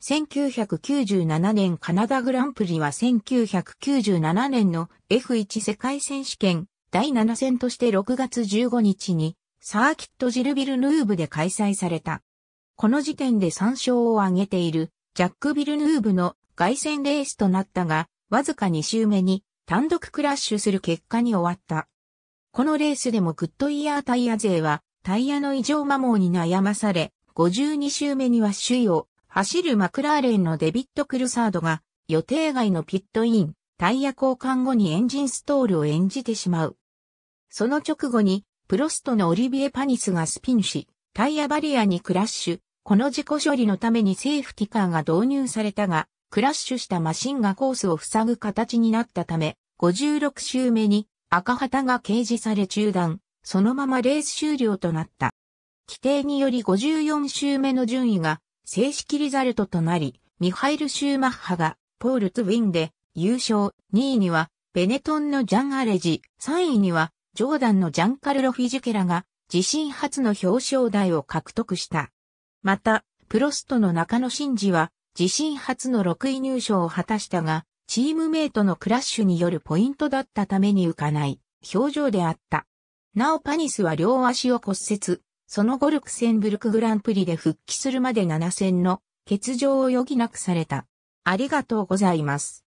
1997年カナダグランプリは1997年の F1 世界選手権第7戦として6月15日にサーキットジルビルヌーブで開催された。この時点で3勝を挙げているジャック・ビルヌーブの外戦レースとなったが、わずか2周目に単独クラッシュする結果に終わった。このレースでもグッドイヤータイヤ勢はタイヤの異常摩耗に悩まされ、52周目には首位を走るマクラーレンのデビット・クルサードが予定外のピットイン、タイヤ交換後にエンジンストールを演じてしまう。その直後にプロストのオリビエ・パニスがスピンし、タイヤバリアにクラッシュ。この事故処理のためにセーフティカーが導入されたが、クラッシュしたマシンがコースを塞ぐ形になったため、56周目に赤旗が掲示され中断、そのままレース終了となった。規定により54周目の順位が正式リザルトとなり、ミハイル・シューマッハがポールツ・ウィンで優勝、2位にはベネトンのジャン・アレジ、3位にはジョーダンのジャンカルロ・フィジュケラが自身初の表彰台を獲得した。また、プロストの中野真二は自身初の6位入賞を果たしたが、チームメイトのクラッシュによるポイントだったために浮かない表情であった。なおパニスは両足を骨折、その後ルクセンブルクグランプリで復帰するまで7戦の欠場を余儀なくされた。ありがとうございます。